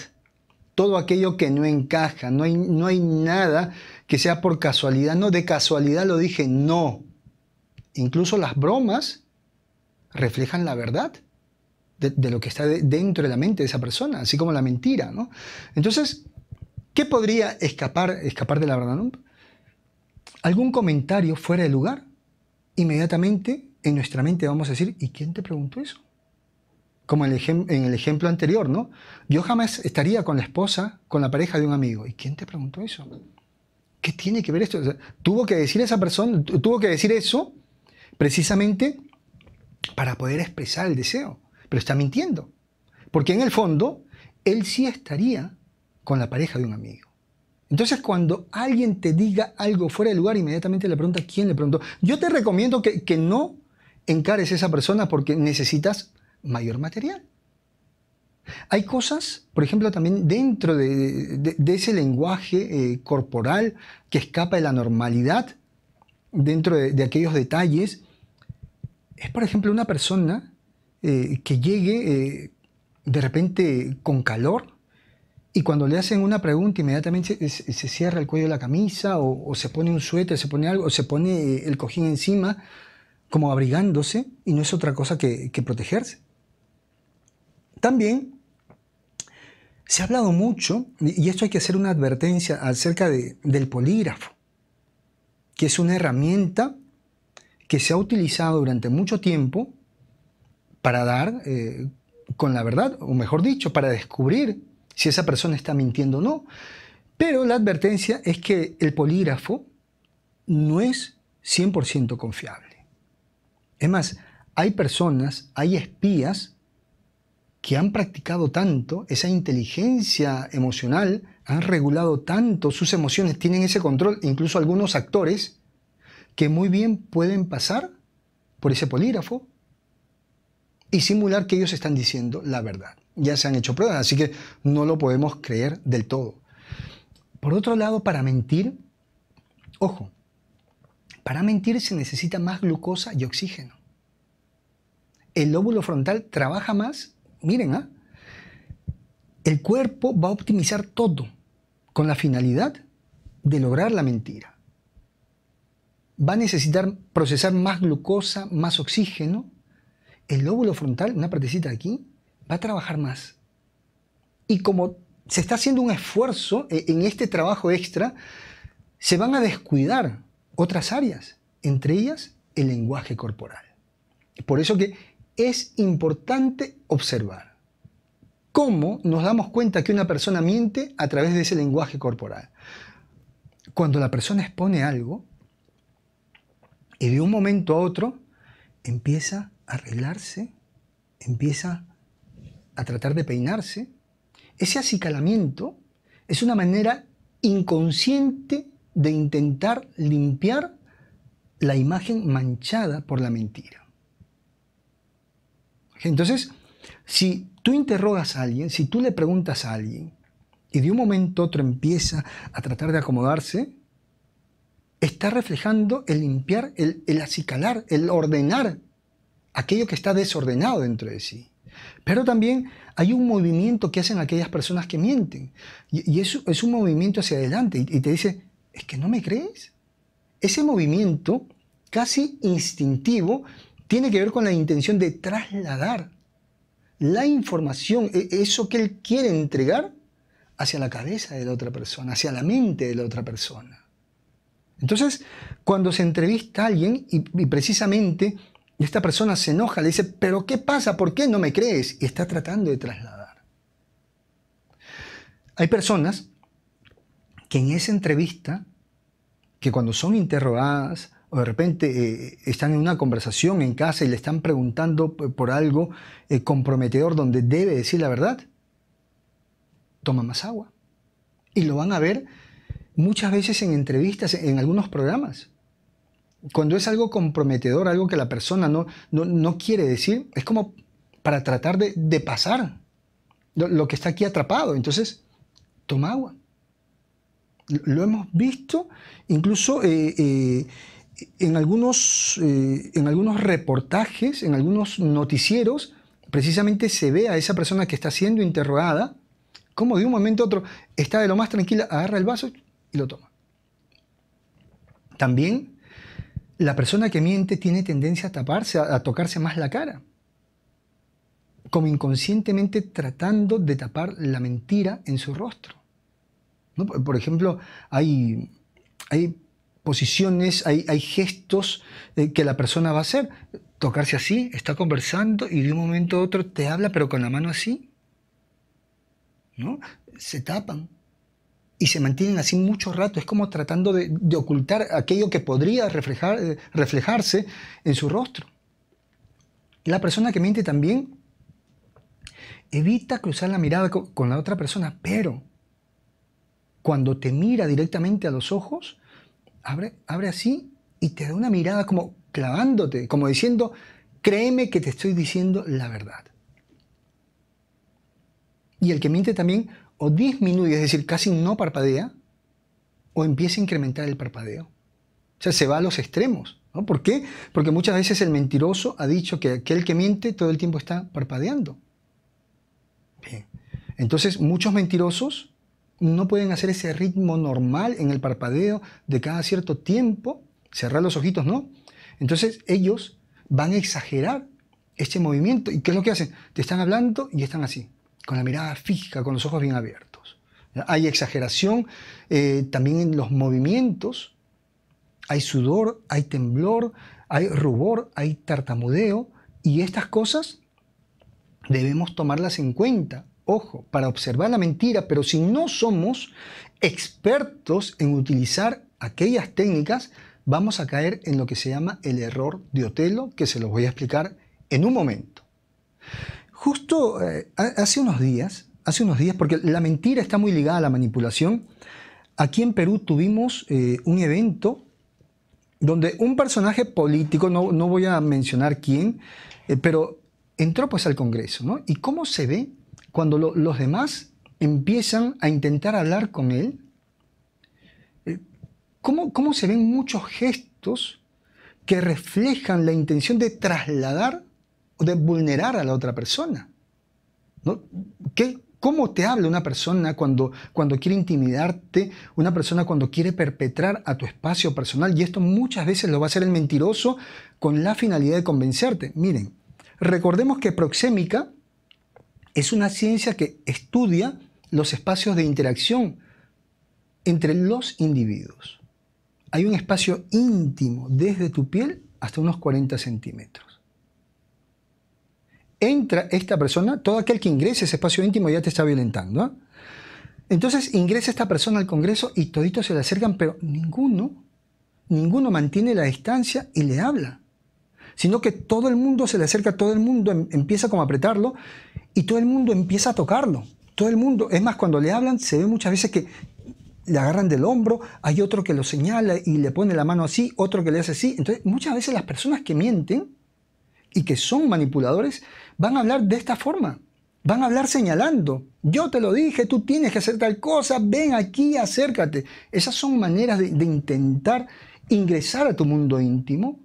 S1: Todo aquello que no encaja. No hay, no hay nada que sea por casualidad. No, de casualidad lo dije, no. Incluso las bromas reflejan la verdad. De, lo que está dentro de la mente de esa persona, así como la mentira. ¿no? Entonces, ¿Qué podría escapar, escapar de la verdad? ¿No? ¿Algún comentario fuera de lugar? Inmediatamente en nuestra mente vamos a decir, ¿y quién te preguntó eso? Como en el ejemplo anterior, ¿no? Yo jamás estaría con la esposa, con la pareja de un amigo. ¿Y quién te preguntó eso? ¿Qué tiene que ver esto? tuvo que decir esa persona, tuvo que decir eso precisamente para poder expresar el deseo. Pero está mintiendo. Porque en el fondo, él sí estaría con la pareja de un amigo. Entonces, cuando alguien te diga algo fuera de lugar, inmediatamente le pregunta quién le preguntó. Yo te recomiendo que, no encares a esa persona porque necesitas mayor material. Hay cosas, por ejemplo, también dentro de, ese lenguaje eh, corporal que escapa de la normalidad, dentro de, aquellos detalles. Es, por ejemplo, una persona eh, que llegue eh, de repente con calor y cuando le hacen una pregunta, inmediatamente se, cierra el cuello de la camisa o, se pone un suéter, se pone algo, o se pone eh, el cojín encima, como abrigándose, y no es otra cosa que, protegerse. También se ha hablado mucho, y esto hay que hacer una advertencia acerca del polígrafo, que es una herramienta que se ha utilizado durante mucho tiempo para dar eh, con la verdad, o mejor dicho, para descubrir si esa persona está mintiendo o no. Pero la advertencia es que el polígrafo no es 100% confiable. Es más, hay personas, hay espías que han practicado tanto esa inteligencia emocional, han regulado tanto sus emociones, tienen ese control, incluso algunos actores, que muy bien pueden pasar por ese polígrafo y simular que ellos están diciendo la verdad ya se han hecho pruebas, así que no lo podemos creer del todo. Por otro lado, para mentir, ojo, para mentir se necesita más glucosa y oxígeno. El lóbulo frontal trabaja más, miren, ¿ah? el cuerpo va a optimizar todo con la finalidad de lograr la mentira. Va a necesitar procesar más glucosa, más oxígeno. El lóbulo frontal, una partecita aquí, va a trabajar más. Y como se está haciendo un esfuerzo e, en este trabajo extra, se van a descuidar otras áreas, entre ellas el lenguaje corporal. Por eso que es importante observar cómo nos damos cuenta que una persona miente a través de ese lenguaje corporal. Cuando la persona expone algo y de un momento a otro empieza a arreglarse, empieza a a tratar de peinarse, ese acicalamiento es una manera inconsciente de intentar limpiar la imagen manchada por la mentira. Entonces, si tú interrogas a alguien, si tú le preguntas a alguien y de un momento a otro empieza a tratar de acomodarse, está reflejando el limpiar, el, el acicalar, el ordenar aquello que está desordenado dentro de sí. Pero también hay un movimiento que hacen aquellas personas que mienten. Y, eso es un movimiento hacia adelante. Y, te dice, ¿es que no me crees? Ese movimiento casi instintivo tiene que ver con la intención de trasladar la información, e, eso que él quiere entregar, hacia la cabeza de la otra persona, hacia la mente de la otra persona. Entonces, cuando se entrevista a alguien y precisamente y esta persona se enoja, le dice, pero ¿qué pasa? ¿Por qué no me crees? Y está tratando de trasladar. Hay personas que en esa entrevista, que cuando son interrogadas o de repente eh, están en una conversación en casa y le están preguntando por algo eh, comprometedor donde debe decir la verdad, toma más agua. Y lo van a ver muchas veces en entrevistas, en algunos programas cuando es algo comprometedor, algo que la persona no, no, quiere decir, es como para tratar de, pasar lo, que está aquí atrapado. Entonces, toma agua. Lo hemos visto incluso eh, eh, en, algunos, eh, en algunos reportajes, en algunos noticieros, precisamente se ve a esa persona que está siendo interrogada, como de un momento a otro está de lo más tranquila, agarra el vaso y lo toma. También la persona que miente tiene tendencia a taparse, a, tocarse más la cara, como inconscientemente tratando de tapar la mentira en su rostro. Por ejemplo, hay, posiciones, hay, gestos eh, que la persona va a hacer. Tocarse así, está conversando y de un momento a otro te habla, pero con la mano así. ¿No? Se tapan y se mantienen así mucho rato. Es como tratando de, ocultar aquello que podría eh, reflejarse en su rostro. La persona que miente también evita cruzar la mirada con la otra persona, pero cuando te mira directamente a los ojos, abre, abre así y te da una mirada como clavándote, como diciendo, créeme que te estoy diciendo la verdad. Y el que miente también o disminuye, es decir, casi no parpadea, o empieza a incrementar el parpadeo. O sea, se va a los extremos. ¿Por qué? Porque muchas veces el mentiroso ha dicho que aquel que miente todo el tiempo está parpadeando. Bien. Entonces, muchos mentirosos no pueden hacer ese ritmo normal en el parpadeo de cada cierto tiempo, cerrar los ojitos, ¿no? Entonces, ellos van a exagerar este movimiento. ¿Y qué es lo que hacen? Te están hablando y están así con la mirada fija, con los ojos bien abiertos. Hay exageración eh, también en los movimientos, hay sudor, hay temblor, hay rubor, hay tartamudeo y estas cosas debemos tomarlas en cuenta, ojo, para observar la mentira, pero si no somos expertos en utilizar aquellas técnicas, vamos a caer en lo que se llama el error de Otelo, que se los voy a explicar en un momento. Justo eh, hace unos días, hace unos días, porque la mentira está muy ligada a la manipulación, aquí en Perú tuvimos eh, un evento donde un personaje político, no, no voy a mencionar quién, eh, pero entró pues al Congreso, ¿no? ¿Y cómo se ve cuando los demás empiezan a intentar hablar con él? ¿Cómo se ven muchos gestos que reflejan la intención de trasladar de vulnerar a la otra persona. ¿Cómo te habla una persona cuando, cuando quiere intimidarte? Una persona cuando quiere perpetrar a tu espacio personal. Y esto muchas veces lo va a hacer el mentiroso con la finalidad de convencerte. Miren, recordemos que proxémica es una ciencia que estudia los espacios de interacción entre los individuos. Hay un espacio íntimo desde tu piel hasta unos 40 centímetros entra esta persona, todo aquel que ingrese a ese espacio íntimo ya te está violentando. ¿ah? Entonces ingresa esta persona al Congreso y toditos se le acercan, pero ninguno, ninguno mantiene la distancia y le habla. Sino que todo el mundo se le acerca, todo el mundo em, empieza como a apretarlo y todo el mundo empieza a tocarlo. Todo el mundo, es más, cuando le hablan se ve muchas veces que le agarran del hombro, hay otro que lo señala y le pone la mano así, otro que le hace así. Entonces, muchas veces las personas que mienten y que son manipuladores van a hablar de esta forma. Van a hablar señalando. Yo te lo dije, tú tienes que hacer tal cosa, ven aquí, acércate. Esas son maneras de, intentar ingresar a tu mundo íntimo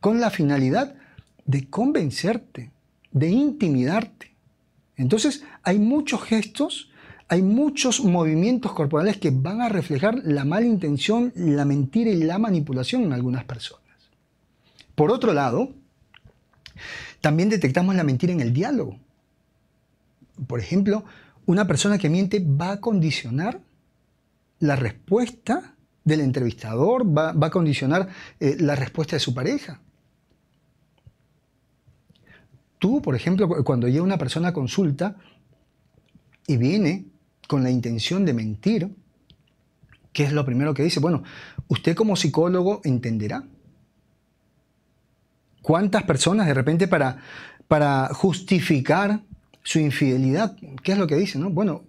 S1: con la finalidad de convencerte, de intimidarte. Entonces hay muchos gestos, hay muchos movimientos corporales que van a reflejar la mala intención, la mentira y la manipulación en algunas personas. Por otro lado, también detectamos la mentira en el diálogo. Por ejemplo, una persona que miente va a condicionar la respuesta del entrevistador, va, a condicionar eh, la respuesta de su pareja. Tú, por ejemplo, cuando llega una persona a consulta y viene con la intención de mentir, ¿qué es lo primero que dice? Bueno, usted como psicólogo entenderá ¿Cuántas personas de repente para, para justificar su infidelidad? ¿Qué es lo que dice? No? Bueno,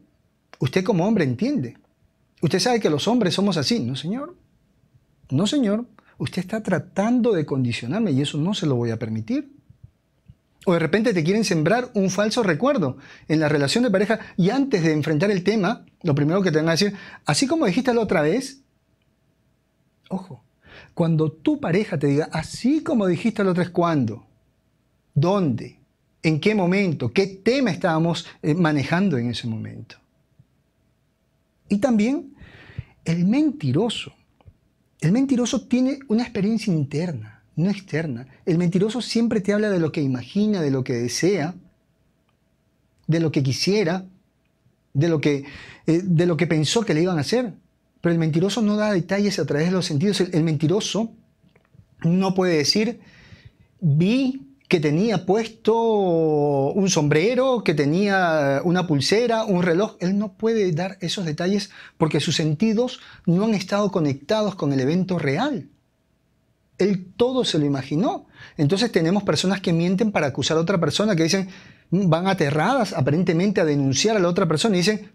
S1: usted como hombre entiende. Usted sabe que los hombres somos así, ¿no, señor? No, señor. Usted está tratando de condicionarme y eso no se lo voy a permitir. O de repente te quieren sembrar un falso recuerdo en la relación de pareja y antes de enfrentar el tema, lo primero que te van a decir, así como dijiste la otra vez, ojo, cuando tu pareja te diga, así como dijiste la otra vez, ¿cuándo? ¿Dónde? ¿En qué momento? ¿Qué tema estábamos eh, manejando en ese momento? Y también el mentiroso. El mentiroso tiene una experiencia interna, no externa. El mentiroso siempre te habla de lo que imagina, de lo que desea, de lo que quisiera, de lo que, eh, de lo que pensó que le iban a hacer pero el mentiroso no da detalles a través de los sentidos. El, mentiroso no puede decir, vi que tenía puesto un sombrero, que tenía una pulsera, un reloj. Él no puede dar esos detalles porque sus sentidos no han estado conectados con el evento real. Él todo se lo imaginó. Entonces tenemos personas que mienten para acusar a otra persona, que dicen, mm, van aterradas aparentemente a denunciar a la otra persona y dicen,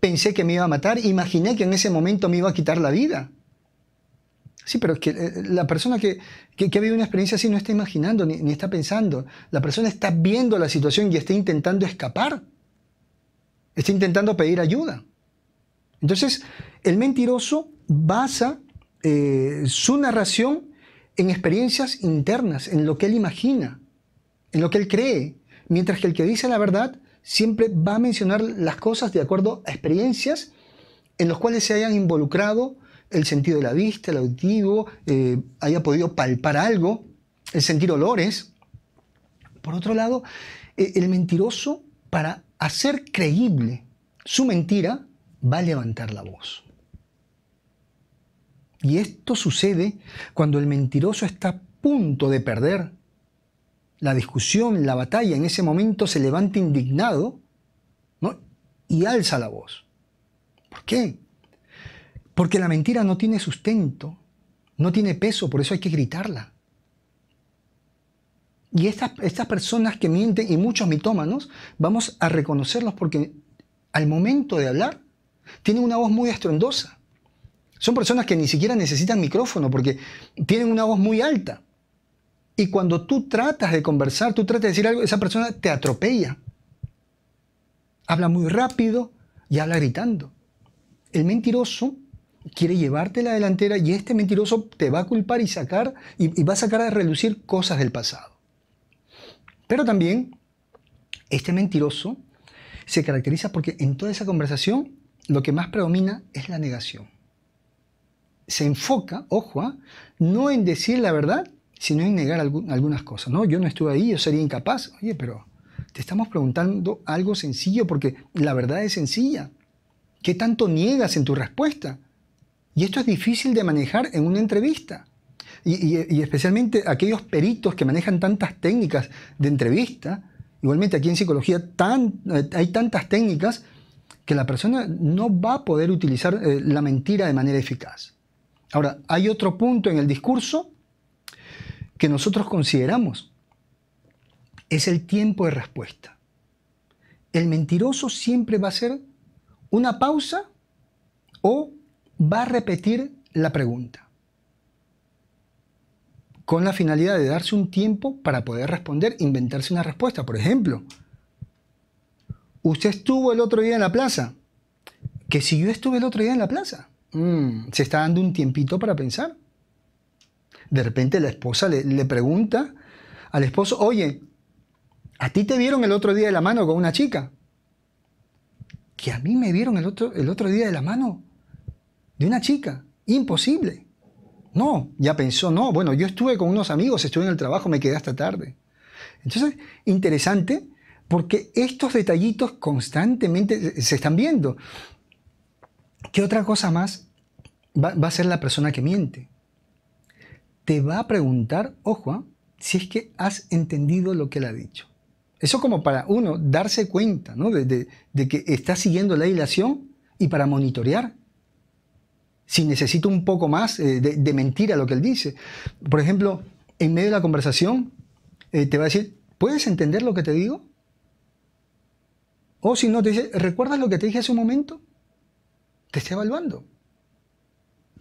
S1: pensé que me iba a matar, imaginé que en ese momento me iba a quitar la vida. Sí, pero es que eh, la persona que, que, ha vivido una experiencia así no está imaginando ni, está pensando. La persona está viendo la situación y está intentando escapar. Está intentando pedir ayuda. Entonces, el mentiroso basa eh, su narración en experiencias internas, en lo que él imagina, en lo que él cree. Mientras que el que dice la verdad siempre va a mencionar las cosas de acuerdo a experiencias en las cuales se hayan involucrado el sentido de la vista, el auditivo, eh, haya podido palpar algo, el sentir olores. Por otro lado, eh, el mentiroso, para hacer creíble su mentira, va a levantar la voz. Y esto sucede cuando el mentiroso está a punto de perder la discusión, la batalla, en ese momento se levanta indignado y alza la voz. ¿Por qué? Porque la mentira no tiene sustento, no tiene peso, por eso hay que gritarla. Y estas, estas personas que mienten y muchos mitómanos, vamos a reconocerlos porque al momento de hablar tienen una voz muy estruendosa. Son personas que ni siquiera necesitan micrófono porque tienen una voz muy alta. Y cuando tú tratas de conversar, tú tratas de decir algo, esa persona te atropella. Habla muy rápido y habla gritando. El mentiroso quiere llevarte la delantera y este mentiroso te va a culpar y sacar y, va a sacar a relucir cosas del pasado. Pero también este mentiroso se caracteriza porque en toda esa conversación lo que más predomina es la negación. Se enfoca, ojo, ¿ah? no en decir la verdad, sino en negar algunas cosas. No, yo no estuve ahí, yo sería incapaz. Oye, pero te estamos preguntando algo sencillo porque la verdad es sencilla. ¿Qué tanto niegas en tu respuesta? Y esto es difícil de manejar en una entrevista. Y, especialmente aquellos peritos que manejan tantas técnicas de entrevista, igualmente aquí en psicología tan, eh, hay tantas técnicas que la persona no va a poder utilizar eh, la mentira de manera eficaz. Ahora, hay otro punto en el discurso que nosotros consideramos es el tiempo de respuesta. El mentiroso siempre va a hacer una pausa o va a repetir la pregunta con la finalidad de darse un tiempo para poder responder, inventarse una respuesta. Por ejemplo, usted estuvo el otro día en la plaza. Que si yo estuve el otro día en la plaza, mm, se está dando un tiempito para pensar. De repente la esposa le, pregunta al esposo, oye, ¿a ti te vieron el otro día de la mano con una chica? Que a mí me vieron el otro, el otro día de la mano de una chica. Imposible. No, ya pensó, no, bueno, yo estuve con unos amigos, estuve en el trabajo, me quedé hasta tarde. Entonces, interesante, porque estos detallitos constantemente se están viendo. ¿Qué otra cosa más va a ser la persona que miente? te va a preguntar, ojo, ¿ah? si es que has entendido lo que él ha dicho. Eso como para uno darse cuenta ¿no? de, que está siguiendo la dilación y para monitorear. Si necesito un poco más eh, de, mentira lo que él dice. Por ejemplo, en medio de la conversación eh, te va a decir, ¿puedes entender lo que te digo? O si no, te dice, ¿recuerdas lo que te dije hace un momento? Te está evaluando.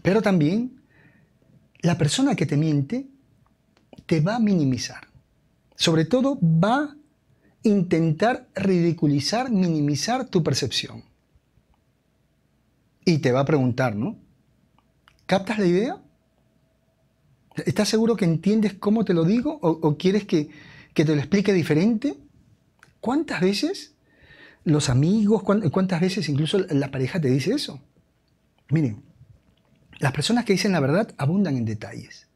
S1: Pero también la persona que te miente te va a minimizar. Sobre todo va a intentar ridiculizar, minimizar tu percepción. Y te va a preguntar, ¿no? ¿Captas la idea? ¿Estás seguro que entiendes cómo te lo digo o, quieres que, que, te lo explique diferente? ¿Cuántas veces los amigos, cuántas veces incluso la pareja te dice eso? Miren, las personas que dicen la verdad abundan en detalles.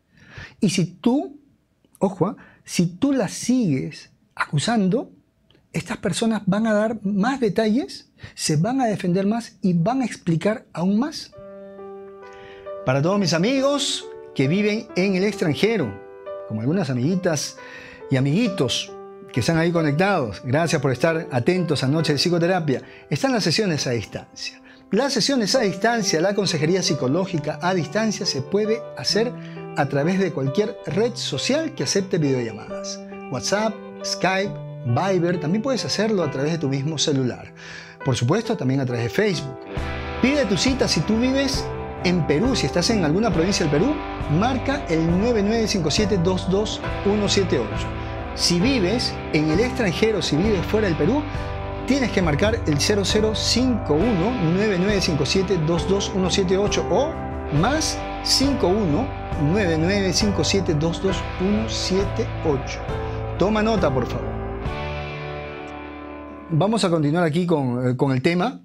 S1: Y si tú, ojo, ¿eh? si tú las sigues acusando, estas personas van a dar más detalles, se van a defender más y van a explicar aún más. Para todos mis amigos que viven en el extranjero, como algunas amiguitas y amiguitos que están ahí conectados, gracias por estar atentos a Noche de Psicoterapia. Están las sesiones a distancia. Las sesiones a distancia, la consejería psicológica a distancia se puede hacer a través de cualquier red social que acepte videollamadas. WhatsApp, Skype, Viber, también puedes hacerlo a través de tu mismo celular. Por supuesto, también a través de Facebook. Pide tu cita si tú vives en Perú, si estás en alguna provincia del Perú, marca el 9957-22178. Si vives en el extranjero, si vives fuera del Perú, tienes que marcar el 0051-9957-22178 o más 51-9957-22178. Toma nota, por favor. Vamos a continuar aquí con, eh, el tema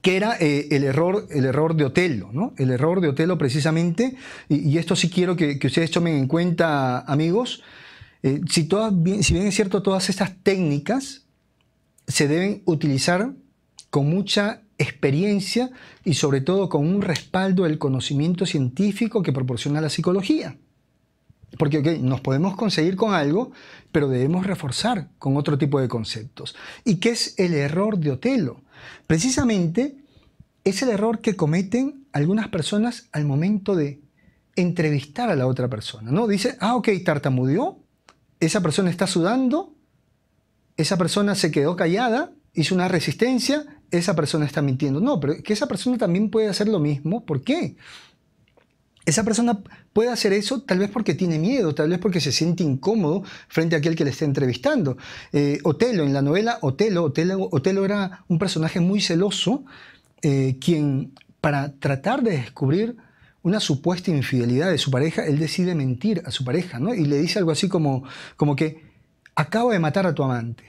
S1: que era eh, el, error, el error de Otelo, ¿no? El error de Otelo precisamente, y, esto sí quiero que, ustedes tomen en cuenta, amigos, eh, si, todas, si bien es cierto, todas estas técnicas se deben utilizar con mucha experiencia y sobre todo con un respaldo del conocimiento científico que proporciona la psicología. Porque nos podemos conseguir con algo, pero debemos reforzar con otro tipo de conceptos. ¿Y qué es el error de Otelo? Precisamente es el error que cometen algunas personas al momento de entrevistar a la otra persona. ¿no? Dice, ah, ok, tartamudeó, esa persona está sudando, esa persona se quedó callada, hizo una resistencia, esa persona está mintiendo. No, pero que esa persona también puede hacer lo mismo. ¿Por qué? Esa persona puede hacer eso tal vez porque tiene miedo, tal vez porque se siente incómodo frente a aquel que le está entrevistando. Eh, Otelo, en la novela Otelo, Otelo, era un personaje muy celoso, eh, quien para tratar de descubrir una supuesta infidelidad de su pareja, él decide mentir a su pareja, ¿no? Y le dice algo así como, como que acabo de matar a tu amante,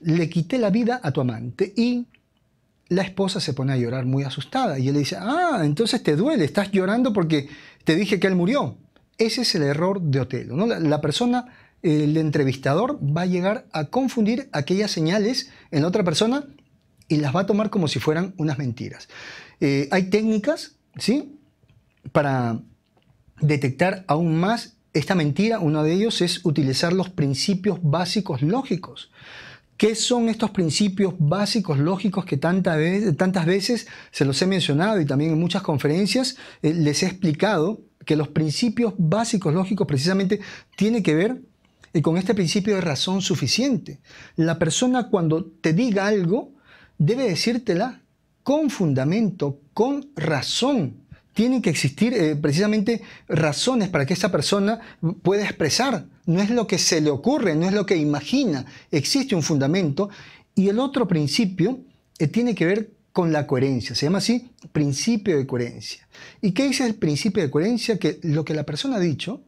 S1: le quité la vida a tu amante y la esposa se pone a llorar muy asustada y él le dice, ah, entonces te duele, estás llorando porque te dije que él murió. Ese es el error de Otelo. ¿no? La, persona, el entrevistador va a llegar a confundir aquellas señales en otra persona y las va a tomar como si fueran unas mentiras. Eh, hay técnicas, ¿sí? Para detectar aún más esta mentira, uno de ellos es utilizar los principios básicos lógicos. ¿Qué son estos principios básicos lógicos que tantas veces se los he mencionado y también en muchas conferencias eh, les he explicado que los principios básicos lógicos precisamente tienen que ver eh, con este principio de razón suficiente. La persona cuando te diga algo debe decírtela con fundamento, con razón tienen que existir eh, precisamente razones para que esa persona pueda expresar. No es lo que se le ocurre, no es lo que imagina. Existe un fundamento. Y el otro principio eh, tiene que ver con la coherencia. Se llama así principio de coherencia. ¿Y qué dice el principio de coherencia? Que lo que la persona ha dicho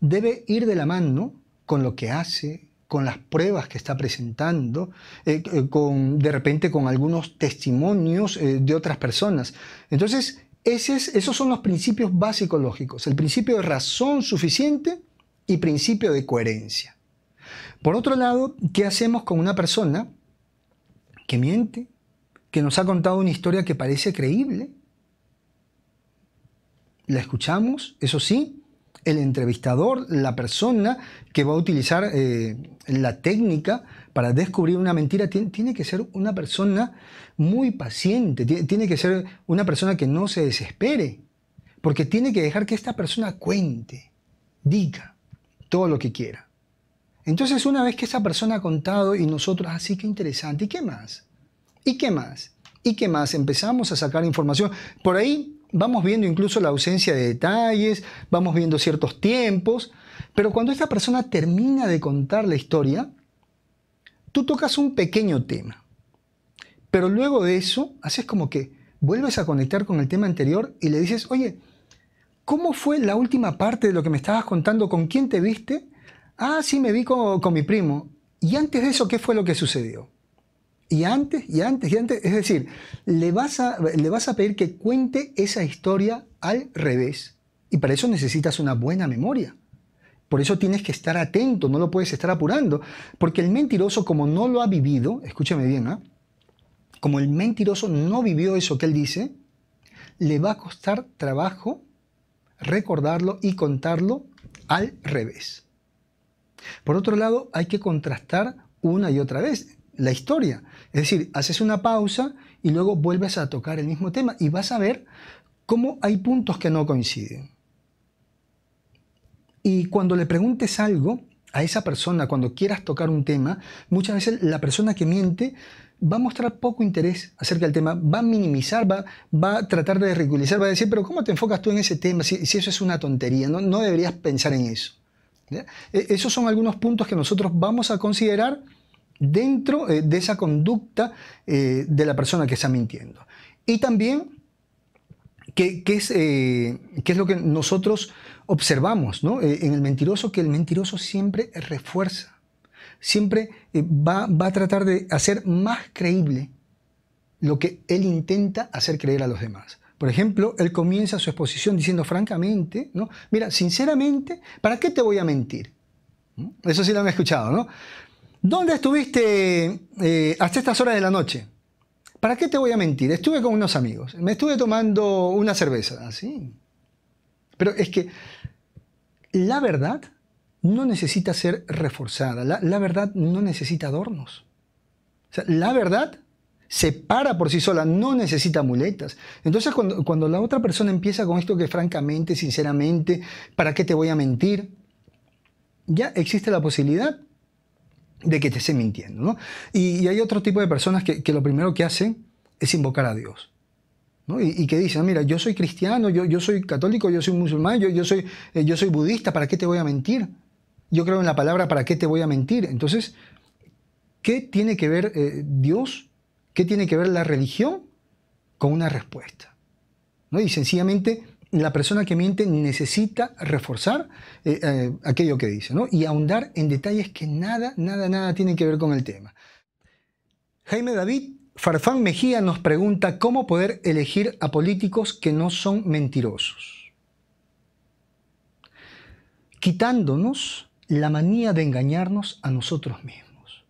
S1: debe ir de la mano con lo que hace, con las pruebas que está presentando, eh, con, de repente con algunos testimonios de otras personas. Entonces, esos son los principios básicos lógicos, el principio de razón suficiente y principio de coherencia. Por otro lado, ¿qué hacemos con una persona que miente, que nos ha contado una historia que parece creíble? La escuchamos, eso sí, el entrevistador, la persona que va a utilizar eh, la técnica para descubrir una mentira, tiene, que ser una persona muy paciente, tiene que ser una persona que no se desespere, porque tiene que dejar que esta persona cuente, diga todo lo que quiera. Entonces, una vez que esa persona ha contado y nosotros, así ah, que interesante, ¿y qué más? ¿Y qué más? ¿Y qué más? Empezamos a sacar información. Por ahí vamos viendo incluso la ausencia de detalles, vamos viendo ciertos tiempos, pero cuando esta persona termina de contar la historia, tú tocas un pequeño tema, pero luego de eso haces como que vuelves a conectar con el tema anterior y le dices, oye, ¿cómo fue la última parte de lo que me estabas contando? ¿Con quién te viste? Ah, sí, me vi con, mi primo. ¿Y antes de eso qué fue lo que sucedió? Y antes, y antes, y antes. Es decir, le vas a, le vas a pedir que cuente esa historia al revés. Y para eso necesitas una buena memoria. Por eso tienes que estar atento, no lo puedes estar apurando, porque el mentiroso como no lo ha vivido, escúchame bien, ¿ah? como el mentiroso no vivió eso que él dice, le va a costar trabajo recordarlo y contarlo al revés. Por otro lado, hay que contrastar una y otra vez la historia. Es decir, haces una pausa y luego vuelves a tocar el mismo tema y vas a ver cómo hay puntos que no coinciden. Y cuando le preguntes algo a esa persona, cuando quieras tocar un tema, muchas veces la persona que miente va a mostrar poco interés acerca del tema, va a minimizar, va, a tratar de ridiculizar, va a decir, pero ¿cómo te enfocas tú en ese tema si, eso es una tontería? No, deberías pensar en eso. E, esos son algunos puntos que nosotros vamos a considerar dentro eh, de esa conducta eh, de la persona que está mintiendo. Y también ¿Qué, es, eh, ¿Qué, es, lo que nosotros observamos eh, en el mentiroso? Que el mentiroso siempre refuerza, siempre eh, va, a tratar de hacer más creíble lo que él intenta hacer creer a los demás. Por ejemplo, él comienza su exposición diciendo francamente, ¿no? mira, sinceramente, ¿para qué te voy a mentir? Eso sí lo han escuchado, ¿no? ¿Dónde estuviste hasta estas horas de la noche? ¿Para qué te voy a mentir? Estuve con unos amigos, me estuve tomando una cerveza, así. Ah, Pero es que la verdad no necesita ser reforzada, la, verdad no necesita adornos. la verdad se para por sí sola, no necesita muletas. Entonces cuando, cuando la otra persona empieza con esto que francamente, sinceramente, ¿para qué te voy a mentir? Ya existe la posibilidad de que te esté mintiendo. Y, hay otro tipo de personas que, lo primero que hacen es invocar a Dios. Y, que dicen, ah, mira, yo soy cristiano, yo, soy católico, yo soy musulmán, yo, yo, soy, eh, yo soy budista, ¿para qué te voy a mentir? Yo creo en la palabra, ¿para qué te voy a mentir? Entonces, ¿qué tiene que ver eh, Dios? ¿Qué tiene que ver la religión con una respuesta? ¿no? Y sencillamente la persona que miente necesita reforzar eh, eh, aquello que dice ¿no? y ahondar en detalles que nada, nada, nada tienen que ver con el tema. Jaime David Farfán Mejía nos pregunta cómo poder elegir a políticos que no son mentirosos. Quitándonos la manía de engañarnos a nosotros mismos.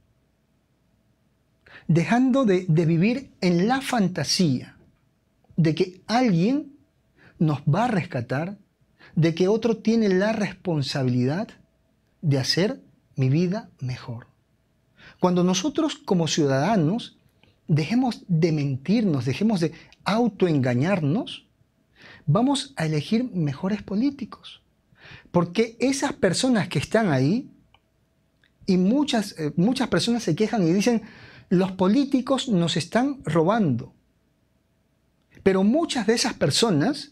S1: Dejando de vivir en la fantasía de que alguien nos va a rescatar de que otro tiene la responsabilidad de hacer mi vida mejor. Cuando nosotros como ciudadanos dejemos de mentirnos, dejemos de autoengañarnos, vamos a elegir mejores políticos. Porque esas personas que están ahí, y muchas, eh, muchas personas se quejan y dicen, los políticos nos están robando. Pero muchas de esas personas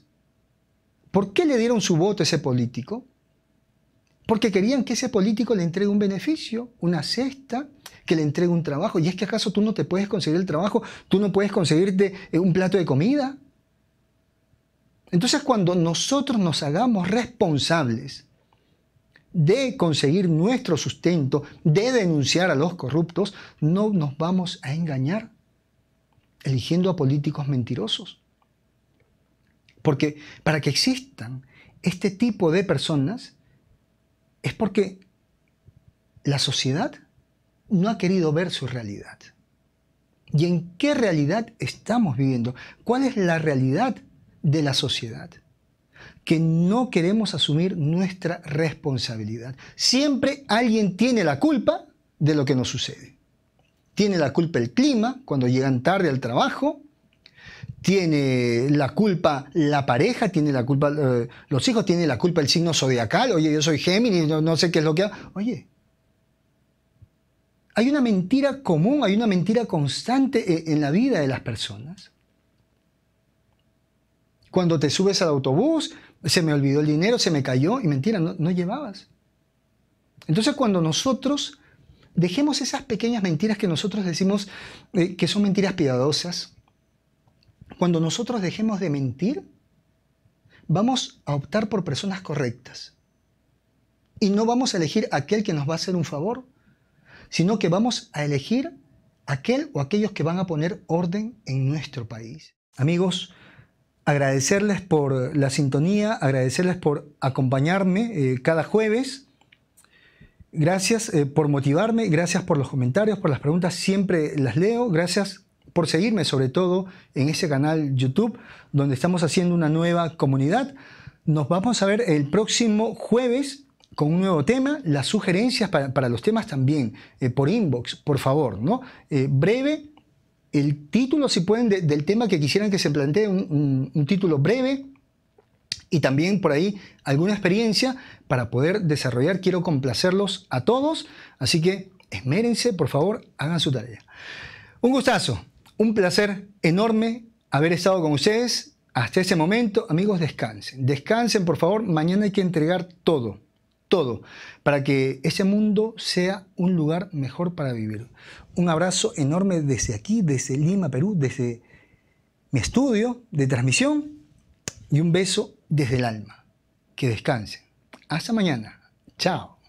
S1: ¿Por qué le dieron su voto a ese político? Porque querían que ese político le entregue un beneficio, una cesta, que le entregue un trabajo. ¿Y es que acaso tú no te puedes conseguir el trabajo? ¿Tú no puedes conseguirte eh, un plato de comida? Entonces cuando nosotros nos hagamos responsables de conseguir nuestro sustento, de denunciar a los corruptos, no nos vamos a engañar eligiendo a políticos mentirosos. Porque para que existan este tipo de personas es porque la sociedad no ha querido ver su realidad. ¿Y en qué realidad estamos viviendo? ¿Cuál es la realidad de la sociedad? Que no queremos asumir nuestra responsabilidad. Siempre alguien tiene la culpa de lo que nos sucede. Tiene la culpa el clima cuando llegan tarde al trabajo, tiene la culpa la pareja, tiene la culpa eh, los hijos, tiene la culpa el signo zodiacal, oye, yo soy Géminis, no, sé qué es lo que... Oye, hay una mentira común, hay una mentira constante e-, en, la vida de las personas. Cuando te subes al autobús, se me olvidó el dinero, se me cayó y mentira, no, llevabas. Entonces cuando nosotros dejemos esas pequeñas mentiras que nosotros decimos eh, que son mentiras piadosas, cuando nosotros dejemos de mentir, vamos a optar por personas correctas. Y no vamos a elegir aquel que nos va a hacer un favor, sino que vamos a elegir aquel o aquellos que van a poner orden en nuestro país. Amigos, agradecerles por la sintonía, agradecerles por acompañarme eh, cada jueves. Gracias eh, por motivarme, gracias por los comentarios, por las preguntas, siempre las leo. Gracias por seguirme, sobre todo en ese canal YouTube, donde estamos haciendo una nueva comunidad. Nos vamos a ver el próximo jueves con un nuevo tema, las sugerencias para, los temas también, eh, por inbox, por favor, ¿no? Eh, breve, el título, si pueden, del tema que quisieran que se plantee, un título breve, y también por ahí alguna experiencia para poder desarrollar. Quiero complacerlos a todos, así que esmérense, por favor, hagan su tarea. Un gustazo un placer enorme haber estado con ustedes. Hasta ese momento, amigos, descansen. Descansen, por favor. Mañana hay que entregar todo, todo, para que ese mundo sea un lugar mejor para vivir. Un abrazo enorme desde aquí, desde Lima, Perú, desde mi estudio de transmisión y un beso desde el alma. Que descansen. Hasta mañana. Chao.